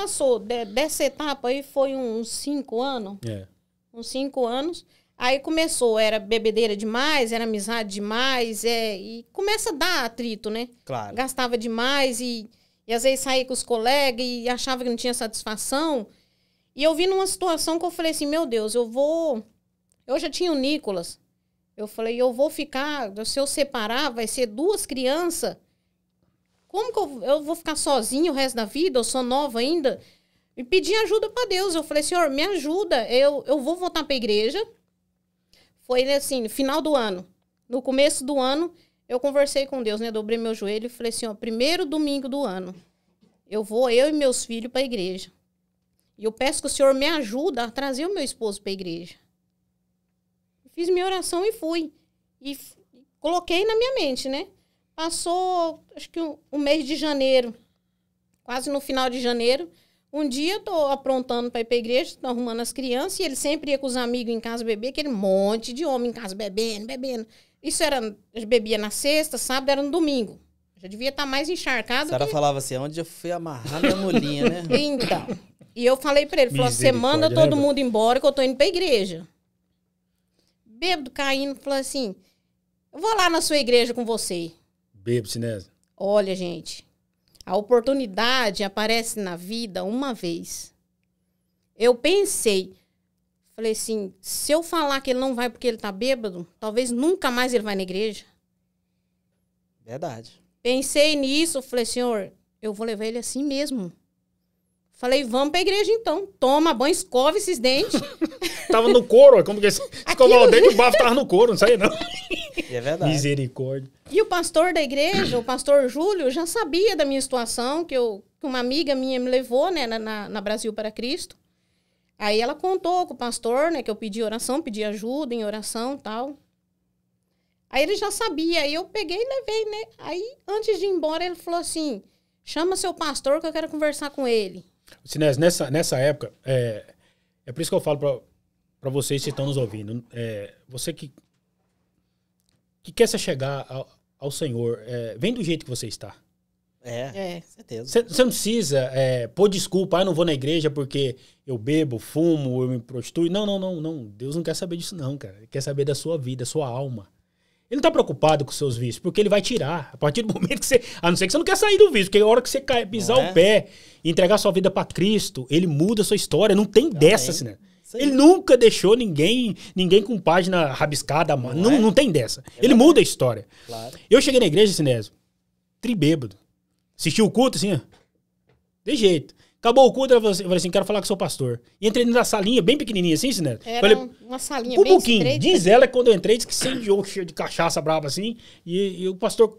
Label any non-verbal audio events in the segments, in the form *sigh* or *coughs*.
passou de, dessa etapa aí, foi uns cinco anos. É. Uns cinco anos. Aí começou, era bebedeira demais, era amizade demais, é, e começa a dar atrito, né? Claro. Gastava demais e, e às vezes saía com os colegas e achava que não tinha satisfação. E eu vi numa situação que eu falei assim, meu Deus, eu vou... Eu já tinha o Nicolas. Eu falei, eu vou ficar, se eu separar, vai ser duas crianças como que eu, eu vou ficar sozinho o resto da vida? Eu sou nova ainda? E pedi ajuda para Deus. Eu falei, Senhor, me ajuda. Eu, eu vou voltar para a igreja. Foi assim, final do ano. No começo do ano, eu conversei com Deus, né? Dobrei meu joelho e falei, Senhor, primeiro domingo do ano, eu vou, eu e meus filhos, para a igreja. E eu peço que o Senhor me ajuda a trazer o meu esposo para a igreja. Fiz minha oração e fui. E coloquei na minha mente, né? Passou, acho que o um, um mês de janeiro, quase no final de janeiro. Um dia eu tô aprontando para ir pra igreja, tô arrumando as crianças, e ele sempre ia com os amigos em casa beber, aquele monte de homem em casa bebendo, bebendo. Isso era, bebia na sexta, sábado, era no domingo. Já devia estar tá mais encharcado. A senhora que... falava assim, onde eu fui amarrar minha molinha, né? *laughs* então. E eu falei para ele, falou, você manda né, todo mundo embora que eu tô indo pra igreja. Bêbado, caindo, falou assim, eu vou lá na sua igreja com você. Bebo, Sinésio. Olha, gente, a oportunidade aparece na vida uma vez. Eu pensei, falei assim, se eu falar que ele não vai porque ele tá bêbado, talvez nunca mais ele vai na igreja. Verdade. Pensei nisso, falei, senhor, eu vou levar ele assim mesmo. Falei, vamos pra igreja então. Toma banho, escova esses dentes. *laughs* tava no couro, como que é escovava o dente, o bafo tava no couro, não sei não. E é verdade. Misericórdia. E o pastor da igreja, o pastor Júlio, já sabia da minha situação, que, eu, que uma amiga minha me levou, né, na, na Brasil para Cristo. Aí ela contou com o pastor, né, que eu pedi oração, pedi ajuda em oração e tal. Aí ele já sabia, aí eu peguei e levei, né? Aí, antes de ir embora, ele falou assim, chama seu pastor que eu quero conversar com ele. Sinés, nessa, nessa época, é, é por isso que eu falo para vocês que estão nos ouvindo. É, você que, que quer se chegar ao, ao Senhor, é, vem do jeito que você está. É, é certeza. Você não precisa é, pôr desculpa, ah, não vou na igreja porque eu bebo, fumo, eu me prostituo. Não, não, não, não. Deus não quer saber disso, não, cara. Ele quer saber da sua vida, da sua alma. Ele não tá preocupado com seus vícios, porque ele vai tirar. A partir do *laughs* momento que você. A não ser que você não quer sair do vício, porque a hora que você cai, pisar é? o pé e entregar sua vida para Cristo, ele muda a sua história. Não tem Também. dessa, assim, né? Ele nunca deixou ninguém ninguém com página rabiscada, mano. Não, não, é? não tem dessa. Eu é ele muda a história. Claro. Eu cheguei na igreja, Sinésio, tribêbado. Assisti o culto, assim, ó. De jeito. Acabou o culto, assim, eu falei assim, quero falar com o seu pastor. E entrei na salinha, bem pequenininha assim, né? Era falei, uma salinha um bem estreita. Diz ela que quando eu entrei, disse que sendiou cheio de cachaça brava assim. E, e o pastor,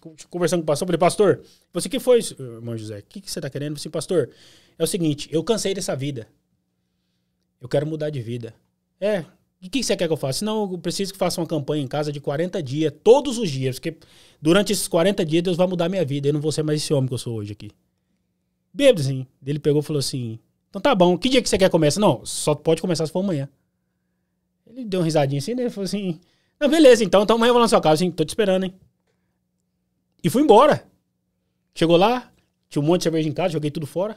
*coughs* conversando com o pastor, falei, pastor, você que foi, irmão José? O que, que, você tá querendo? Eu falei assim, pastor, é o seguinte, eu cansei dessa vida. Eu quero mudar de vida. É, o que, que você quer que eu faça? Senão eu preciso que faça uma campanha em casa de 40 dias, todos os dias. Porque durante esses 40 dias Deus vai mudar minha vida. Eu não vou ser mais esse homem que eu sou hoje aqui bêbado, assim. Ele pegou e falou assim: Então tá bom, que dia que você quer começar? Não, só pode começar se for amanhã. Ele deu uma risadinha assim, né? Ele falou assim: Não, beleza, então, então amanhã eu vou na sua casa, assim, tô te esperando, hein? E fui embora. Chegou lá, tinha um monte de cerveja em casa, joguei tudo fora.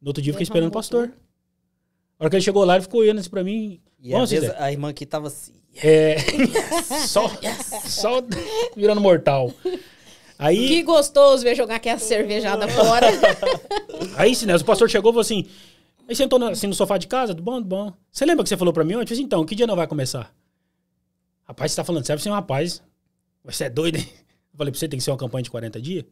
No outro dia fiquei esperando o pastor. A hora que ele chegou lá, ele ficou olhando assim pra mim. E a irmã aqui tava assim. É. *laughs* só, só virando mortal. Aí... Que gostoso ver jogar aquela cervejada *laughs* fora. aí, Sinés, o pastor chegou e falou assim... Aí sentou assim, no sofá de casa, do bom, do bom. Você lembra que você falou pra mim ontem? Eu disse, assim, então, que dia não vai começar? Rapaz, você tá falando sério, você é um rapaz. Você é doido, hein? Eu falei pra você, tem que ser uma campanha de 40 dias?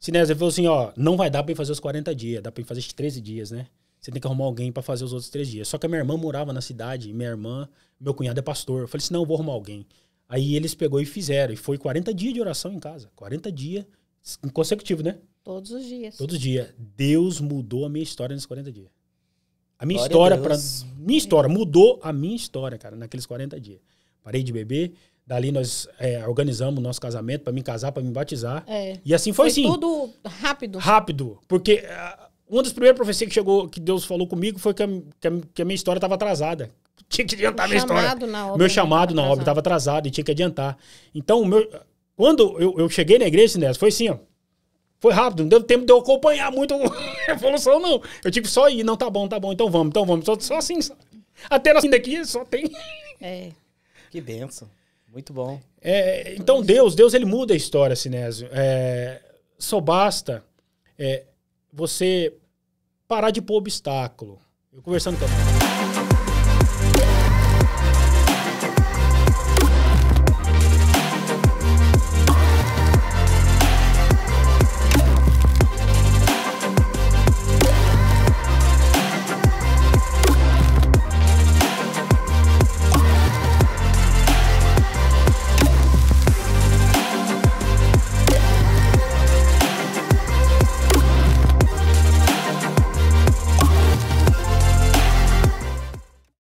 Sinésio falou assim, ó, não vai dar pra fazer os 40 dias, dá pra fazer os 13 dias, né? Você tem que arrumar alguém para fazer os outros três dias. Só que a minha irmã morava na cidade, minha irmã, meu cunhado é pastor. Eu falei assim, não, eu vou arrumar alguém. Aí eles pegou e fizeram. E foi 40 dias de oração em casa. 40 dias consecutivo, né? Todos os dias. Todos os dias. Deus mudou a minha história nesses 40 dias. A minha Glória história, pra, minha história, mudou a minha história, cara, naqueles 40 dias. Parei de beber, dali nós é, organizamos o nosso casamento para me casar, para me batizar. É. E assim foi, foi assim. tudo rápido. Rápido. Porque ah, uma das primeiras profecias que chegou, que Deus falou comigo, foi que a, que a, que a minha história estava atrasada. *laughs* tinha que adiantar o minha história. Obra, meu chamado na obra estava né? atrasado e tinha que adiantar. Então, meu, quando eu, eu cheguei na igreja, sinésio foi assim, ó. Foi rápido, não deu tempo de eu acompanhar muito *laughs* a evolução, não. Eu tive que só ir, não, tá bom, tá bom, então vamos, então vamos. Só, só assim, só. até assim daqui só tem. É. Que benção. Muito bom. É, então Deus, Deus ele muda a história, Sinésio. É, só basta é, você parar de pôr obstáculo. Eu conversando com